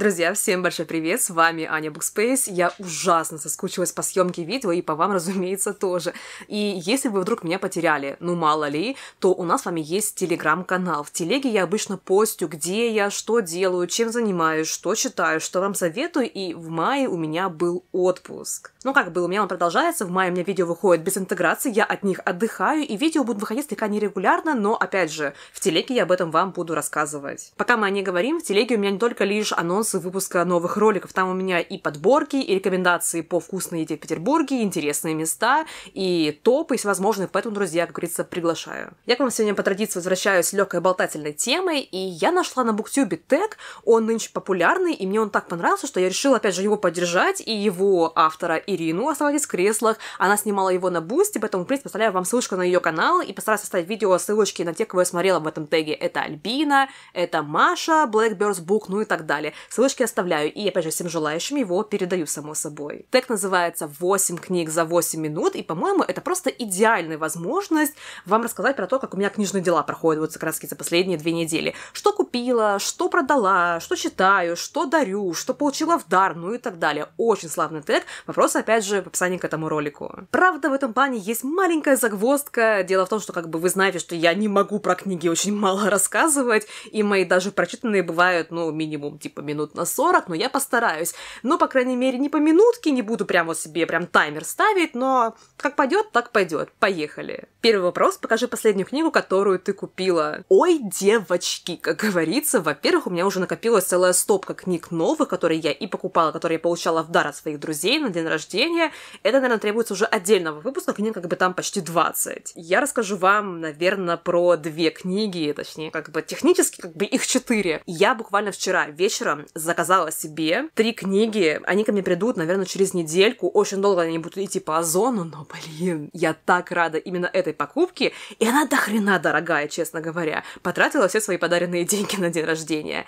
Друзья, всем большой привет, с вами Аня Букспейс. Я ужасно соскучилась по съемке видео и по вам, разумеется, тоже. И если вы вдруг меня потеряли, ну мало ли, то у нас с вами есть телеграм-канал. В телеге я обычно постю, где я, что делаю, чем занимаюсь, что читаю, что вам советую, и в мае у меня был отпуск. Ну как был, у меня он продолжается, в мае у меня видео выходит без интеграции, я от них отдыхаю, и видео будут выходить слегка нерегулярно, но опять же, в телеге я об этом вам буду рассказывать. Пока мы о ней говорим, в телеге у меня не только лишь анонс анонсы выпуска новых роликов. Там у меня и подборки, и рекомендации по вкусной еде в Петербурге, и интересные места, и топы, если возможно. Поэтому, друзья, как говорится, приглашаю. Я к вам сегодня по традиции возвращаюсь с легкой болтательной темой, и я нашла на Буктюбе тег. Он нынче популярный, и мне он так понравился, что я решила, опять же, его поддержать, и его автора Ирину оставались в креслах. Она снимала его на бусте поэтому, в принципе, оставляю вам ссылочку на ее канал и постараюсь оставить видео ссылочки на те, кого я смотрела в этом теге. Это Альбина, это Маша, Blackbirds Book, ну и так далее ссылочки оставляю, и опять же всем желающим его передаю, само собой. Тег называется «8 книг за 8 минут», и, по-моему, это просто идеальная возможность вам рассказать про то, как у меня книжные дела проходят вот как раз за последние две недели. Что купила, что продала, что читаю, что дарю, что получила в дар, ну и так далее. Очень славный тег, вопрос, опять же, в описании к этому ролику. Правда, в этом плане есть маленькая загвоздка. Дело в том, что как бы вы знаете, что я не могу про книги очень мало рассказывать, и мои даже прочитанные бывают, ну, минимум, типа, минут минут на 40, но я постараюсь. Ну, по крайней мере, не по минутке, не буду прямо вот себе прям таймер ставить, но как пойдет, так пойдет. Поехали. Первый вопрос. Покажи последнюю книгу, которую ты купила. Ой, девочки, как говорится. Во-первых, у меня уже накопилась целая стопка книг новых, которые я и покупала, которые я получала в дар от своих друзей на день рождения. Это, наверное, требуется уже отдельного выпуска, книг как бы там почти 20. Я расскажу вам, наверное, про две книги, точнее, как бы технически как бы их четыре. Я буквально вчера вечером заказала себе три книги. Они ко мне придут, наверное, через недельку. Очень долго они будут идти по Озону, но, блин, я так рада именно этой покупке. И она дохрена дорогая, честно говоря. Потратила все свои подаренные деньги на день рождения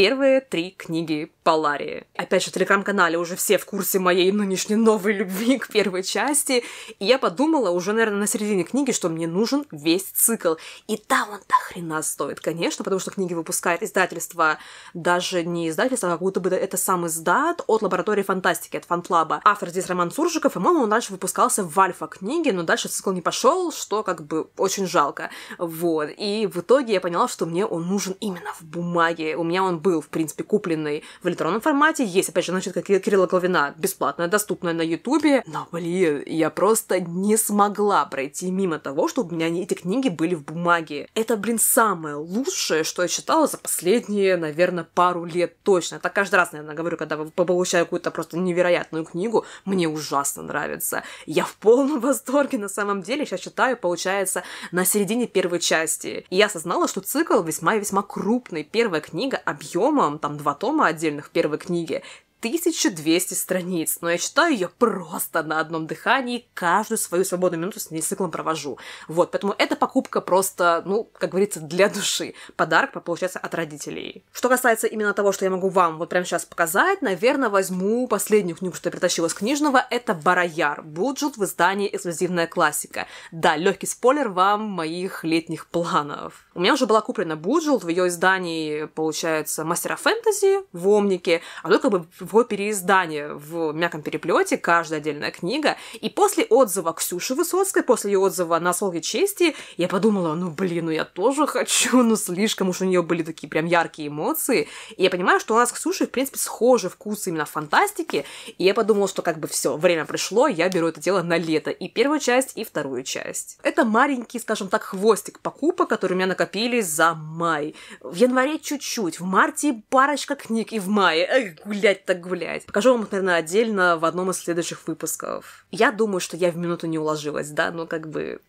первые три книги Поларии. Опять же, в телеграм-канале уже все в курсе моей нынешней новой любви к первой части, и я подумала уже, наверное, на середине книги, что мне нужен весь цикл. И да, он до хрена стоит, конечно, потому что книги выпускает издательство, даже не издательство, а как будто бы это сам издат от лаборатории фантастики, от фантлаба. Автор здесь Роман Суржиков, и, по-моему, он дальше выпускался в Альфа книге, но дальше цикл не пошел, что как бы очень жалко. Вот. И в итоге я поняла, что мне он нужен именно в бумаге. У меня он был был, в принципе, купленный в электронном формате. Есть, опять же, значит как Кирилла Клавина, бесплатная, доступная на Ютубе. Но, блин, я просто не смогла пройти мимо того, чтобы у меня эти книги были в бумаге. Это, блин, самое лучшее, что я читала за последние, наверное, пару лет точно. Так каждый раз, наверное, говорю, когда получаю какую-то просто невероятную книгу, мне ужасно нравится. Я в полном восторге на самом деле. Сейчас читаю, получается, на середине первой части. И я осознала, что цикл весьма и весьма крупный. Первая книга объем томом, там два тома отдельных первой книги. 1200 страниц, но я читаю ее просто на одном дыхании, каждую свою свободную минуту с ней циклом провожу. Вот, поэтому эта покупка просто, ну, как говорится, для души. Подарок получается от родителей. Что касается именно того, что я могу вам вот прямо сейчас показать, наверное, возьму последнюю книгу, что я притащила с книжного, это «Барояр». Буджут в издании «Эксклюзивная классика». Да, легкий спойлер вам моих летних планов. У меня уже была куплена Буджут в ее издании, получается, «Мастера фэнтези» в «Омнике», а только как бы его переиздание в мягком переплете, каждая отдельная книга. И после отзыва Ксюши Высоцкой, после ее отзыва на «Солге чести», я подумала, ну блин, ну я тоже хочу, ну слишком уж у нее были такие прям яркие эмоции. И я понимаю, что у нас с Ксюшей, в принципе, схожи вкусы именно фантастики. И я подумала, что как бы все, время пришло, я беру это дело на лето. И первую часть, и вторую часть. Это маленький, скажем так, хвостик покупок, которые у меня накопились за май. В январе чуть-чуть, в марте парочка книг, и в мае. Эх, гулять так гулять. Покажу вам наверное, отдельно в одном из следующих выпусков. Я думаю, что я в минуту не уложилась, да, но как бы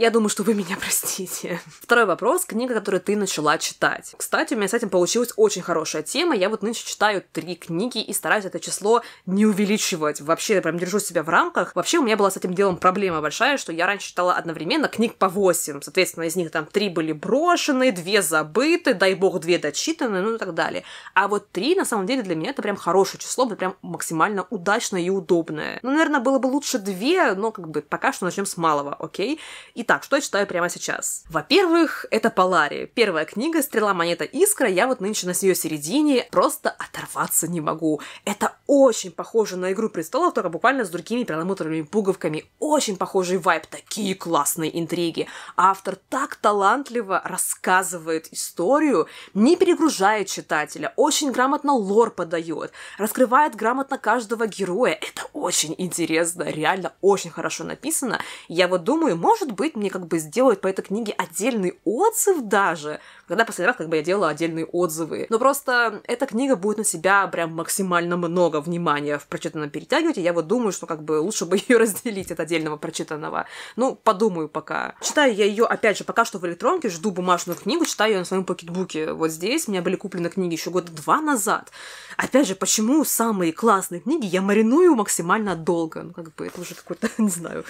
я думаю, что вы меня простите. Второй вопрос. Книга, которую ты начала читать. Кстати, у меня с этим получилась очень хорошая тема. Я вот нынче читаю три книги и стараюсь это число не увеличивать. Вообще, я прям держу себя в рамках. Вообще, у меня была с этим делом проблема большая, что я раньше читала одновременно книг по 8. Соответственно, из них там три были брошены, две забыты, дай бог, две дочитаны, ну и так далее. А вот три, на самом деле, для меня это прям хорошее число, прям максимально удачное и удобное. Ну, наверное, было бы лучше две, но как бы пока что начнем с малого, окей? И Итак, что я читаю прямо сейчас? Во-первых, это Полари. Первая книга «Стрела, монета, искра». Я вот нынче на ее середине просто оторваться не могу. Это очень похоже на «Игру престолов», только буквально с другими перламутровыми пуговками. Очень похожий вайп, такие классные интриги. Автор так талантливо рассказывает историю, не перегружает читателя, очень грамотно лор подает, раскрывает грамотно каждого героя. Это очень интересно, реально очень хорошо написано. Я вот думаю, может быть, быть, мне как бы сделают по этой книге отдельный отзыв даже, когда последний раз как бы я делала отдельные отзывы. Но просто эта книга будет на себя прям максимально много внимания в прочитанном перетягивать, и я вот думаю, что как бы лучше бы ее разделить от отдельного прочитанного. Ну, подумаю пока. Читаю я ее, опять же, пока что в электронке, жду бумажную книгу, читаю ее на своем покетбуке. Вот здесь у меня были куплены книги еще года два назад. Опять же, почему самые классные книги я мариную максимально долго? Ну, как бы это уже какой-то, не знаю,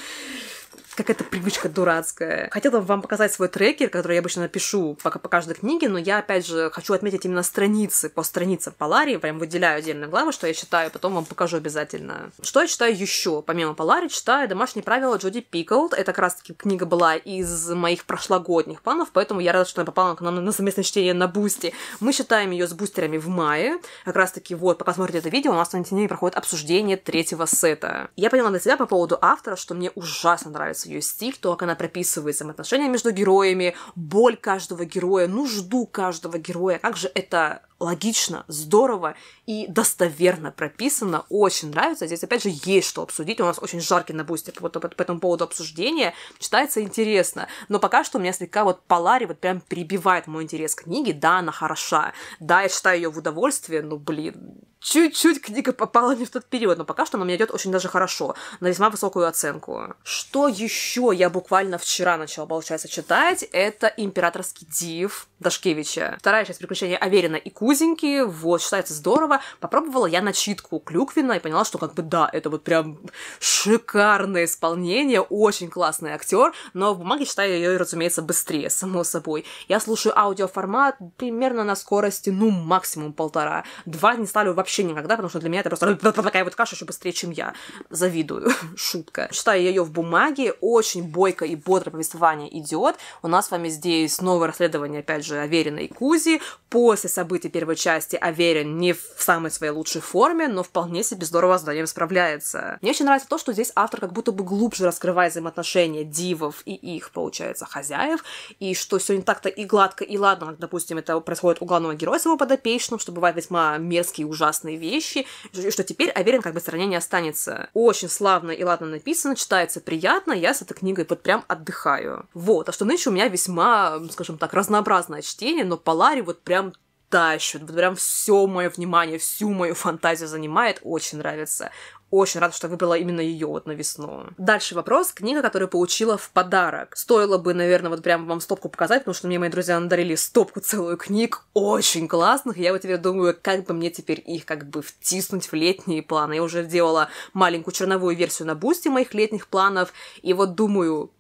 какая-то привычка дурацкая. Хотела вам показать свой трекер, который я обычно напишу по, по каждой книге, но я, опять же, хочу отметить именно страницы по страницам Поларии, прям выделяю отдельные главы, что я читаю, потом вам покажу обязательно. Что я читаю еще? Помимо Полари, читаю «Домашние правила» Джоди Пиколд. Это как раз-таки книга была из моих прошлогодних планов, поэтому я рада, что она попала к нам на совместное чтение на Бусти. Мы читаем ее с бустерами в мае. Как раз-таки вот, пока смотрите это видео, у нас на Нетине проходит обсуждение третьего сета. Я поняла для себя по поводу автора, что мне ужасно нравится ее стиль, то, как она прописывает взаимоотношения между героями, боль каждого героя, нужду каждого героя, как же это логично, здорово и достоверно прописано. Очень нравится. Здесь, опять же, есть что обсудить. У нас очень жаркий на бусте по, по, по этому поводу обсуждения. Читается интересно. Но пока что у меня слегка вот Полари вот прям перебивает мой интерес к книге. Да, она хороша. Да, я читаю ее в удовольствие. но блин, чуть-чуть книга попала не в тот период, но пока что она мне идет очень даже хорошо, на весьма высокую оценку. Что еще я буквально вчера начала, получается, читать, это «Императорский див» Дашкевича. Вторая часть «Приключения Аверина и Кузя» узенькие, вот, считается здорово. Попробовала я начитку клюквина и поняла, что как бы да, это вот прям шикарное исполнение, очень классный актер, но в бумаге читаю ее, разумеется, быстрее, само собой. Я слушаю аудиоформат примерно на скорости, ну, максимум полтора. Два не ставлю вообще никогда, потому что для меня это просто такая вот каша еще быстрее, чем я. Завидую. Шутка. Читаю ее в бумаге, очень бойко и бодро повествование идет. У нас с вами здесь новое расследование, опять же, и Кузи. После событий первой части Аверин не в самой своей лучшей форме, но вполне себе здорово с заданием справляется. Мне очень нравится то, что здесь автор как будто бы глубже раскрывает взаимоотношения дивов и их, получается, хозяев, и что все не так-то и гладко, и ладно, допустим, это происходит у главного героя с его подопечным, что бывают весьма мерзкие и ужасные вещи, и что теперь Аверин как бы в стороне не останется. Очень славно и ладно написано, читается приятно, я с этой книгой вот прям отдыхаю. Вот, а что нынче у меня весьма, скажем так, разнообразное чтение, но Полари вот прям тащит, вот прям все мое внимание, всю мою фантазию занимает, очень нравится. Очень рада, что выбрала именно ее вот на весну. Дальше вопрос. Книга, которую получила в подарок. Стоило бы, наверное, вот прям вам стопку показать, потому что мне мои друзья надарили стопку целую книг очень классных, я вот теперь думаю, как бы мне теперь их как бы втиснуть в летние планы. Я уже делала маленькую черновую версию на бусте моих летних планов, и вот думаю,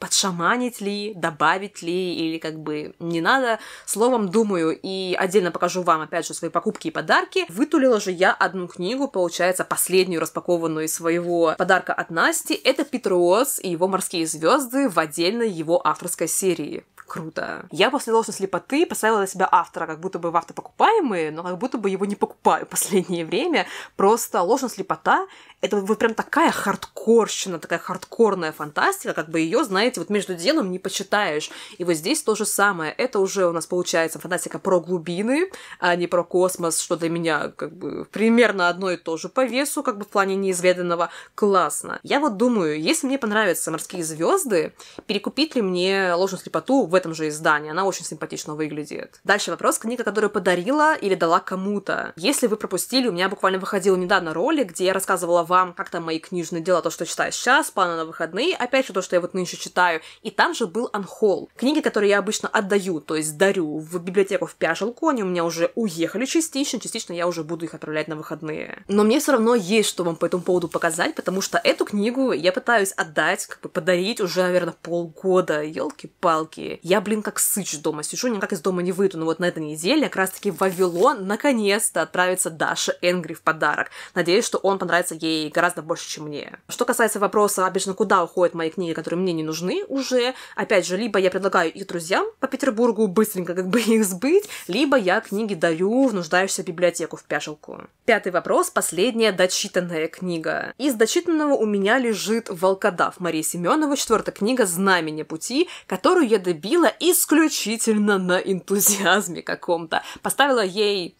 подшаманить ли, добавить ли, или как бы не надо. Словом, думаю, и отдельно покажу вам, опять же, свои покупки и подарки. Вытулила же я одну книгу, получается, последнюю распакованную из своего подарка от Насти. Это Питер и его «Морские звезды» в отдельной его авторской серии круто. Я после «Ложной слепоты» поставила себя автора как будто бы в автопокупаемые, но как будто бы его не покупаю в последнее время. Просто «Ложная слепота» — это вот прям такая хардкорщина, такая хардкорная фантастика, как бы ее, знаете, вот между делом не почитаешь. И вот здесь то же самое. Это уже у нас получается фантастика про глубины, а не про космос, что для меня как бы примерно одно и то же по весу, как бы в плане неизведанного. Классно. Я вот думаю, если мне понравятся морские звезды, перекупить ли мне ложную слепоту в этом же издании? Она очень симпатично выглядит. Дальше вопрос. Книга, которую подарила или дала кому-то. Если вы пропустили, у меня буквально выходил недавно ролик, где я рассказывала вам, как то мои книжные дела, то, что читаю сейчас, планы на выходные, опять же, то, что я вот нынче читаю, и там же был анхол. Книги, которые я обычно отдаю, то есть дарю в библиотеку в пяжилку, они у меня уже уехали частично, частично я уже буду их отправлять на выходные. Но мне все равно есть, что вам по этому поводу показать, потому что эту книгу я пытаюсь отдать, как бы подарить уже, наверное, полгода. Елки-палки. Я, блин, как сыч дома сижу, никак из дома не выйду, но вот на этой неделе как раз-таки в Вавилон наконец-то отправится даша Энгри в подарок. Надеюсь, что он понравится ей ей гораздо больше, чем мне. Что касается вопроса, обычно, куда уходят мои книги, которые мне не нужны уже, опять же, либо я предлагаю их друзьям по Петербургу быстренько как бы их сбыть, либо я книги даю в нуждающуюся библиотеку в пяшелку. Пятый вопрос, последняя дочитанная книга. Из дочитанного у меня лежит «Волкодав» Марии Семеновой, четвертая книга «Знамение пути», которую я добила исключительно на энтузиазме каком-то. Поставила ей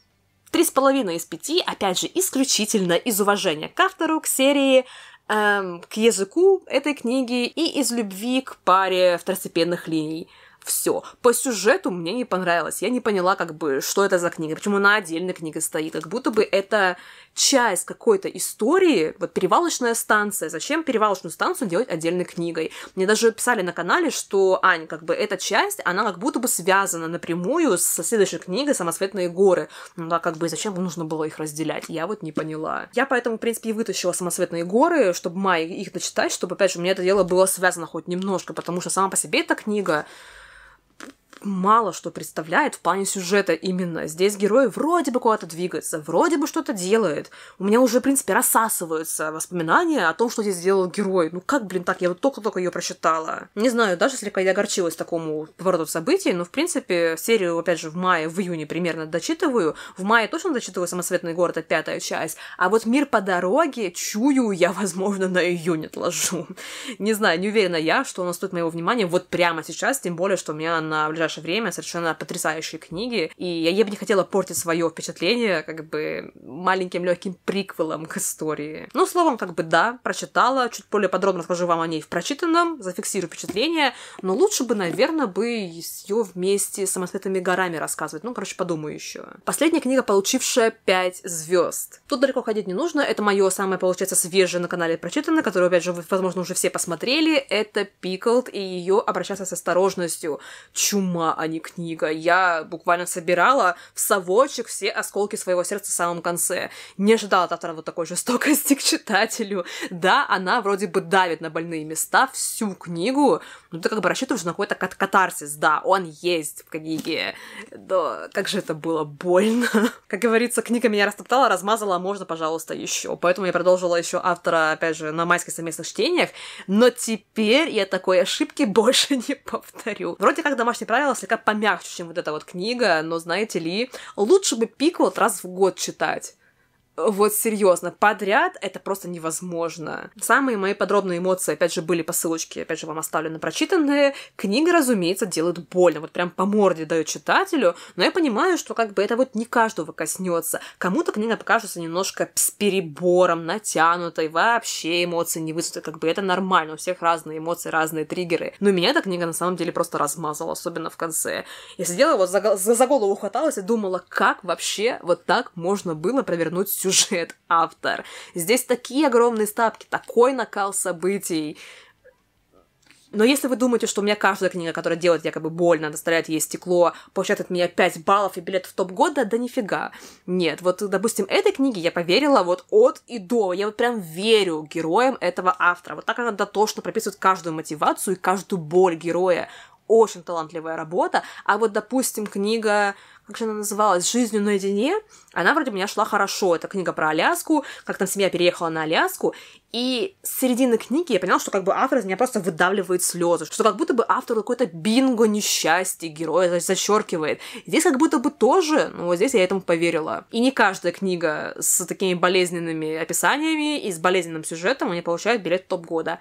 Три с половиной из пяти, опять же, исключительно из уважения к автору, к серии, эм, к языку этой книги и из любви к паре второстепенных линий. Все. По сюжету мне не понравилось. Я не поняла, как бы, что это за книга, почему она отдельной книгой стоит. Как будто бы это часть какой-то истории, вот перевалочная станция. Зачем перевалочную станцию делать отдельной книгой? Мне даже писали на канале, что, Ань, как бы эта часть, она как будто бы связана напрямую со следующей книгой «Самоцветные горы». Ну да, как бы зачем нужно было их разделять? Я вот не поняла. Я поэтому, в принципе, и вытащила «Самоцветные горы», чтобы Май их дочитать, чтобы, опять же, у меня это дело было связано хоть немножко, потому что сама по себе эта книга мало что представляет в плане сюжета именно. Здесь герой вроде бы куда-то двигается, вроде бы что-то делает. У меня уже, в принципе, рассасываются воспоминания о том, что здесь делал герой. Ну как, блин, так? Я вот только-только ее прочитала. Не знаю, даже слегка я огорчилась такому повороту событий, но, в принципе, серию, опять же, в мае, в июне примерно дочитываю. В мае точно дочитываю «Самосветный город», это пятая часть. А вот «Мир по дороге» чую я, возможно, на июнь отложу. Не знаю, не уверена я, что она стоит моего внимания вот прямо сейчас, тем более, что у меня на ближайшем ближайшее время совершенно потрясающие книги, и я бы не хотела портить свое впечатление как бы маленьким легким приквелом к истории. Ну, словом, как бы да, прочитала, чуть более подробно расскажу вам о ней в прочитанном, зафиксирую впечатление, но лучше бы, наверное, бы ее вместе с самоцветными горами рассказывать. Ну, короче, подумаю еще. Последняя книга, получившая 5 звезд. Тут далеко ходить не нужно, это мое самое, получается, свежее на канале прочитанное, которое, опять же, возможно, уже все посмотрели. Это Пиклд и ее обращаться с осторожностью. Чума письма, а не книга. Я буквально собирала в совочек все осколки своего сердца в самом конце. Не ожидала от автора вот такой жестокости к читателю. Да, она вроде бы давит на больные места всю книгу, но ты как бы рассчитываешь на какой-то кат катарсис. Да, он есть в книге. Да, как же это было больно. Как говорится, книга меня растоптала, размазала, а можно, пожалуйста, еще. Поэтому я продолжила еще автора, опять же, на майских совместных чтениях. Но теперь я такой ошибки больше не повторю. Вроде как домашнее правило правило, слегка помягче, чем вот эта вот книга, но знаете ли, лучше бы пик вот раз в год читать. Вот серьезно, подряд это просто невозможно. Самые мои подробные эмоции, опять же, были по ссылочке, опять же, вам оставлю на прочитанные. Книга, разумеется, делает больно, вот прям по морде дает читателю, но я понимаю, что как бы это вот не каждого коснется. Кому-то книга покажется немножко с перебором, натянутой, вообще эмоции не вызовут, как бы это нормально, у всех разные эмоции, разные триггеры. Но меня эта книга на самом деле просто размазала, особенно в конце. Я сидела вот за, за голову хваталась и думала, как вообще вот так можно было провернуть сюжет сюжет, автор. Здесь такие огромные ставки, такой накал событий. Но если вы думаете, что у меня каждая книга, которая делает якобы больно, доставляет ей стекло, получает от меня 5 баллов и билет в топ года, да нифига. Нет, вот, допустим, этой книге я поверила вот от и до. Я вот прям верю героям этого автора. Вот так она до дотошно прописывает каждую мотивацию и каждую боль героя очень талантливая работа, а вот, допустим, книга как же она называлась, «Жизнью наедине», она вроде у меня шла хорошо. Это книга про Аляску, как там семья переехала на Аляску. И с середины книги я поняла, что как бы автор из меня просто выдавливает слезы, что как будто бы автор какой-то бинго несчастье героя зачеркивает. Здесь как будто бы тоже, но ну, вот здесь я этому поверила. И не каждая книга с такими болезненными описаниями и с болезненным сюжетом у меня получает билет топ года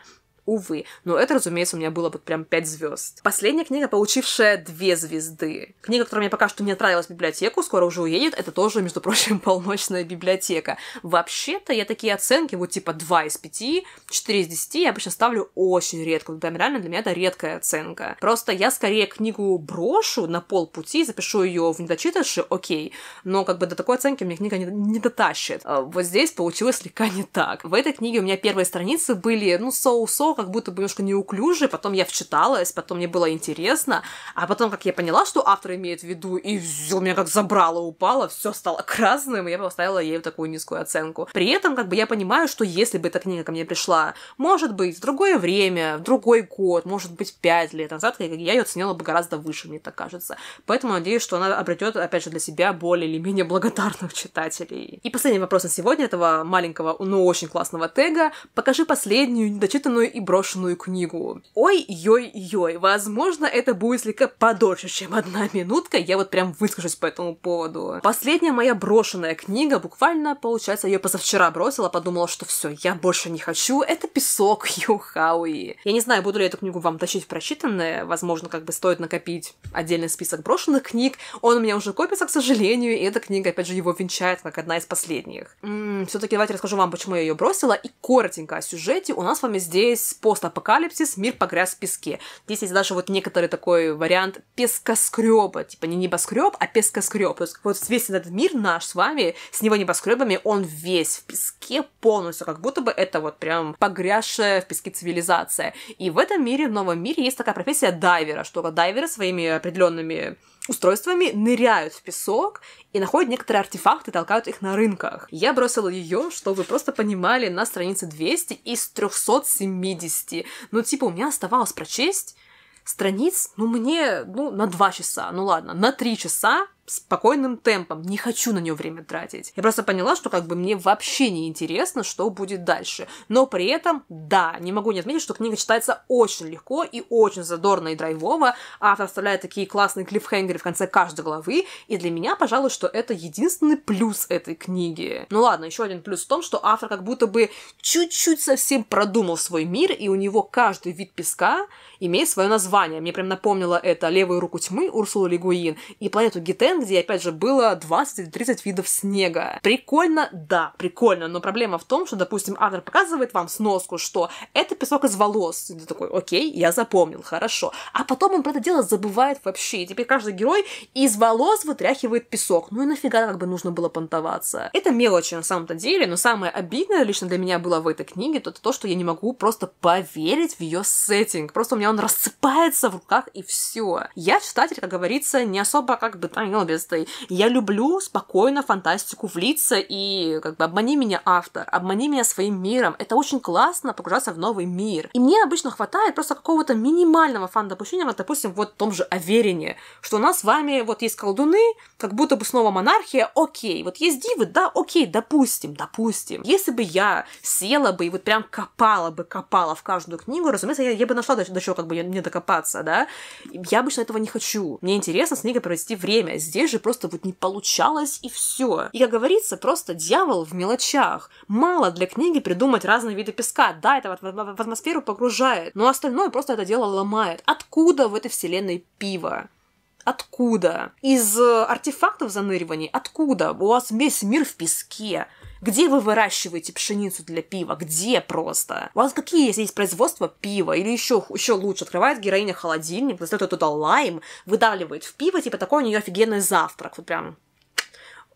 увы. Но это, разумеется, у меня было вот прям 5 звезд. Последняя книга, получившая 2 звезды. Книга, которая мне пока что не отправилась в библиотеку, скоро уже уедет, это тоже, между прочим, полночная библиотека. Вообще-то я такие оценки, вот типа 2 из 5, 4 из 10, я обычно ставлю очень редко. Ну, прям реально для меня это редкая оценка. Просто я скорее книгу брошу на полпути, запишу ее в недочитавши, окей. Но как бы до такой оценки мне книга не, не дотащит. А вот здесь получилось слегка не так. В этой книге у меня первые страницы были, ну, соусо, so как будто бы немножко неуклюже, потом я вчиталась, потом мне было интересно, а потом, как я поняла, что автор имеет в виду, и у меня как забрало, упало, все стало красным, и я поставила ей такую низкую оценку. При этом, как бы, я понимаю, что если бы эта книга ко мне пришла, может быть, в другое время, в другой год, может быть, пять лет назад, я ее оценила бы гораздо выше, мне так кажется. Поэтому надеюсь, что она обретет, опять же, для себя более или менее благодарных читателей. И последний вопрос на сегодня этого маленького, но очень классного тега. Покажи последнюю недочитанную и брошенную книгу. Ой-ой-ой, возможно, это будет слегка подольше, чем одна минутка, я вот прям выскажусь по этому поводу. Последняя моя брошенная книга, буквально, получается, ее позавчера бросила, подумала, что все, я больше не хочу, это песок Юхауи. Я не знаю, буду ли эту книгу вам тащить в прочитанное, возможно, как бы стоит накопить отдельный список брошенных книг, он у меня уже копится, к сожалению, и эта книга, опять же, его венчает как одна из последних. М-м, Все-таки давайте расскажу вам, почему я ее бросила, и коротенько о сюжете. У нас с вами здесь постапокалипсис, мир погряз в песке. Здесь есть даже вот некоторый такой вариант пескоскреба, типа не небоскреб, а пескоскреб. То есть вот весь этот мир наш с вами, с него небоскребами, он весь в песке полностью, как будто бы это вот прям погрязшая в песке цивилизация. И в этом мире, в новом мире, есть такая профессия дайвера, что дайверы своими определенными устройствами ныряют в песок и находят некоторые артефакты, толкают их на рынках. Я бросила ее, чтобы вы просто понимали, на странице 200 из 370. Ну, типа, у меня оставалось прочесть страниц, ну, мне, ну, на 2 часа, ну, ладно, на 3 часа спокойным темпом, не хочу на нее время тратить. Я просто поняла, что как бы мне вообще не интересно, что будет дальше. Но при этом, да, не могу не отметить, что книга читается очень легко и очень задорно и драйвово. Автор оставляет такие классные клиффхенгеры в конце каждой главы, и для меня, пожалуй, что это единственный плюс этой книги. Ну ладно, еще один плюс в том, что автор как будто бы чуть-чуть совсем продумал свой мир, и у него каждый вид песка имеет свое название. Мне прям напомнило это «Левую руку тьмы» Урсула Легуин и «Планету Гетен» где, опять же, было 20 или 30 видов снега. Прикольно? Да, прикольно, но проблема в том, что, допустим, автор показывает вам сноску, что это песок из волос. И ты такой, окей, я запомнил, хорошо. А потом он про это дело забывает вообще, и теперь каждый герой из волос вытряхивает песок. Ну и нафига как бы нужно было понтоваться? Это мелочи на самом-то деле, но самое обидное лично для меня было в этой книге, то, то что я не могу просто поверить в ее сеттинг. Просто у меня он рассыпается в руках и все. Я читатель, как говорится, не особо как бы там имела объемистой. Я люблю спокойно фантастику влиться и как бы обмани меня автор, обмани меня своим миром. Это очень классно погружаться в новый мир. И мне обычно хватает просто какого-то минимального фан-допущения, вот, допустим, вот в том же Аверине, что у нас с вами вот есть колдуны, как будто бы снова монархия, окей. Вот есть дивы, да, окей, допустим, допустим. Если бы я села бы и вот прям копала бы, копала в каждую книгу, разумеется, я, я бы нашла до, до чего как бы мне докопаться, да. Я обычно этого не хочу. Мне интересно с книгой провести время здесь же просто вот не получалось и все. И, как говорится, просто дьявол в мелочах. Мало для книги придумать разные виды песка. Да, это вот в атмосферу погружает, но остальное просто это дело ломает. Откуда в этой вселенной пиво? Откуда? Из э, артефактов заныриваний? Откуда? У вас весь мир в песке. Где вы выращиваете пшеницу для пива? Где просто? У вас какие есть, есть производства пива? Или еще, еще лучше, открывает героиня холодильник, достает туда лайм, выдавливает в пиво, типа такой у нее офигенный завтрак. Вот прям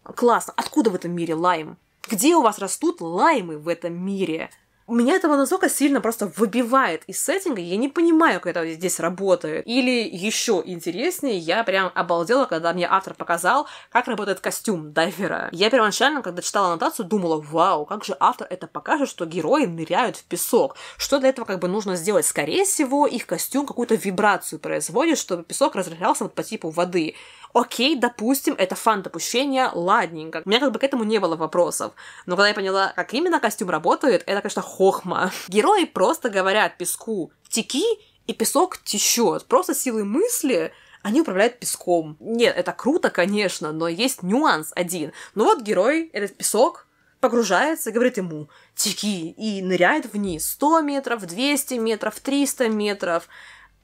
классно. Откуда в этом мире лайм? Где у вас растут лаймы в этом мире? Меня этого настолько сильно просто выбивает из сеттинга, я не понимаю, как это здесь работает. Или еще интереснее, я прям обалдела, когда мне автор показал, как работает костюм дайвера. Я первоначально, когда читала аннотацию, думала, вау, как же автор это покажет, что герои ныряют в песок. Что для этого как бы нужно сделать? Скорее всего, их костюм какую-то вибрацию производит, чтобы песок разрыхлялся вот по типу воды. Окей, допустим, это фан-допущение, ладненько. У меня как бы к этому не было вопросов. Но когда я поняла, как именно костюм работает, это, конечно, хохма. Герои просто говорят песку «теки», и песок течет. Просто силы мысли они управляют песком. Нет, это круто, конечно, но есть нюанс один. Ну вот герой, этот песок, погружается и говорит ему "тики", и ныряет вниз 100 метров, 200 метров, 300 метров.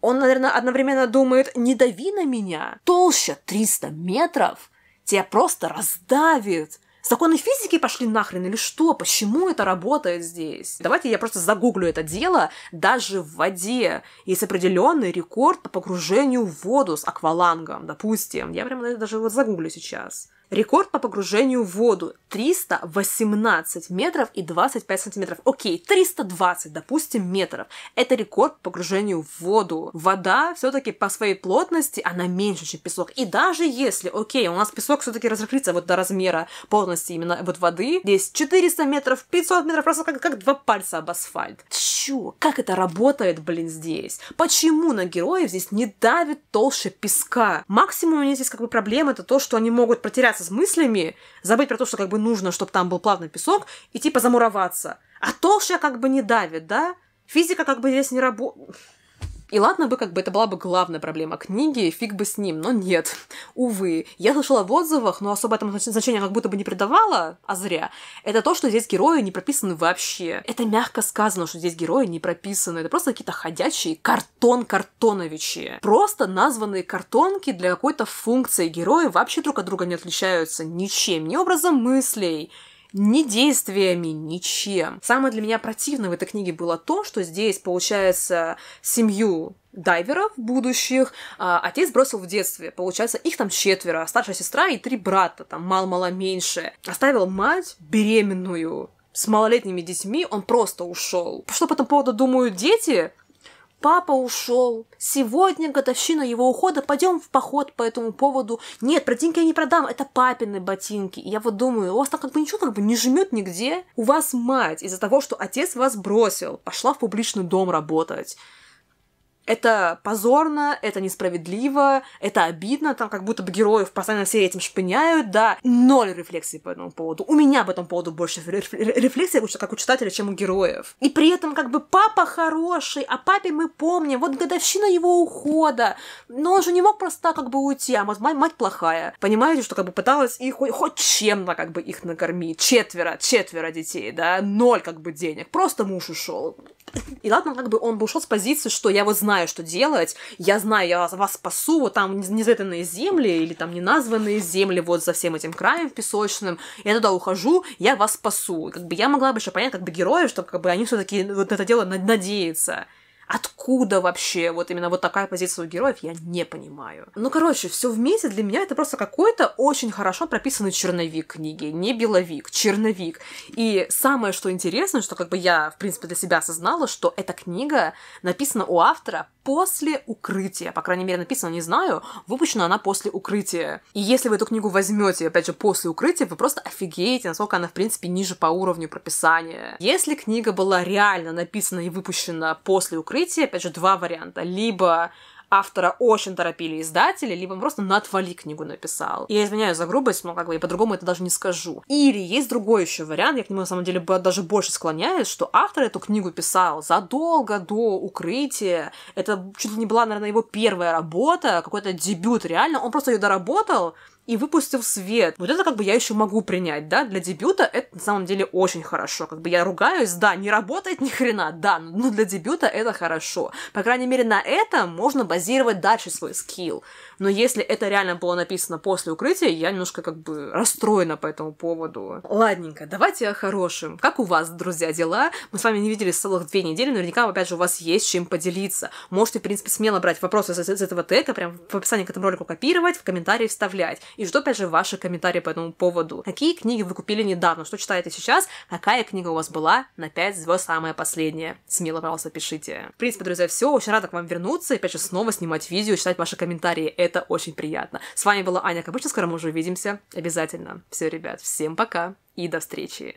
Он, наверное, одновременно думает, не дави на меня. Толща 300 метров тебя просто раздавит. Законы физики пошли нахрен или что? Почему это работает здесь? Давайте я просто загуглю это дело. Даже в воде есть определенный рекорд по погружению в воду с аквалангом, допустим. Я прямо даже вот загуглю сейчас. Рекорд по погружению в воду 318 метров и 25 сантиметров. Окей, 320, допустим, метров. Это рекорд по погружению в воду. Вода все-таки по своей плотности, она меньше, чем песок. И даже если, окей, у нас песок все-таки разрыхлится вот до размера полностью именно вот воды, здесь 400 метров, 500 метров, просто как, как два пальца об асфальт. Чё? Как это работает, блин, здесь? Почему на героев здесь не давит толще песка? Максимум у них здесь как бы проблема это то, что они могут потеряться собраться с мыслями, забыть про то, что как бы нужно, чтобы там был плавный песок, и типа замуроваться. А толща как бы не давит, да? Физика как бы здесь не работает. И ладно бы, как бы это была бы главная проблема книги, фиг бы с ним, но нет. Увы. Я слышала в отзывах, но особо этому значения как будто бы не придавала, а зря. Это то, что здесь герои не прописаны вообще. Это мягко сказано, что здесь герои не прописаны. Это просто какие-то ходячие картон-картоновичи. Просто названные картонки для какой-то функции. Герои вообще друг от друга не отличаются ничем. Ни образом мыслей, ни действиями, ничем. Самое для меня противное в этой книге было то, что здесь, получается, семью дайверов будущих а, отец бросил в детстве. Получается, их там четверо, старшая сестра и три брата, там мало-мало меньше. Оставил мать беременную с малолетними детьми, он просто ушел. Что по этому поводу думают дети? Папа ушел. Сегодня годовщина его ухода. Пойдем в поход по этому поводу. Нет, про я не продам. Это папины ботинки. И я вот думаю, у вас там как бы ничего как бы не жмет нигде. У вас мать из-за того, что отец вас бросил, пошла в публичный дом работать это позорно, это несправедливо, это обидно, там как будто бы героев постоянно все этим шпыняют, да. Ноль рефлексий по этому поводу. У меня по этому поводу больше рефлексий, как у читателя, чем у героев. И при этом как бы папа хороший, а папе мы помним, вот годовщина его ухода, но он же не мог просто так как бы уйти, а мать, мать плохая. Понимаете, что как бы пыталась их хоть, хоть чем-то как бы их накормить. Четверо, четверо детей, да, ноль как бы денег, просто муж ушел. И ладно, как бы он бы ушел с позиции, что я вот знаю, знаю, что делать, я знаю, я вас, спасу, вот там незаданные земли или там неназванные земли, вот за всем этим краем песочным, я туда ухожу, я вас спасу. Как бы я могла бы еще понять, как бы героев, что как бы они все-таки вот это дело надеются. Откуда вообще вот именно вот такая позиция у героев, я не понимаю. Ну, короче, все вместе для меня это просто какой-то очень хорошо прописанный черновик книги, не беловик, черновик. И самое, что интересно, что как бы я, в принципе, для себя осознала, что эта книга написана у автора после укрытия. По крайней мере, написано, не знаю, выпущена она после укрытия. И если вы эту книгу возьмете, опять же, после укрытия, вы просто офигеете, насколько она, в принципе, ниже по уровню прописания. Если книга была реально написана и выпущена после укрытия, опять же, два варианта. Либо автора очень торопили издатели, либо он просто на отвали книгу написал. Я извиняюсь за грубость, но как бы я по-другому это даже не скажу. Или есть другой еще вариант, я к нему на самом деле даже больше склоняюсь, что автор эту книгу писал задолго до «Укрытия». Это чуть ли не была, наверное, его первая работа, какой-то дебют реально. Он просто ее доработал, и выпустил свет. Вот это как бы я еще могу принять, да, для дебюта это на самом деле очень хорошо. Как бы я ругаюсь, да, не работает ни хрена, да, но для дебюта это хорошо. По крайней мере, на этом можно базировать дальше свой скилл но если это реально было написано после укрытия, я немножко как бы расстроена по этому поводу. Ладненько, давайте о хорошем. Как у вас, друзья, дела? Мы с вами не виделись целых две недели, наверняка, опять же, у вас есть чем поделиться. Можете, в принципе, смело брать вопросы из, из этого тека, прям в описании к этому ролику копировать, в комментарии вставлять. И жду, опять же, ваши комментарии по этому поводу. Какие книги вы купили недавно? Что читаете сейчас? Какая книга у вас была на 5 звезд самая последняя? Смело, пожалуйста, пишите. В принципе, друзья, все. Очень рада к вам вернуться и, опять же, снова снимать видео, читать ваши комментарии это очень приятно. С вами была Аня, как скоро мы уже увидимся. Обязательно. Все, ребят, всем пока и до встречи.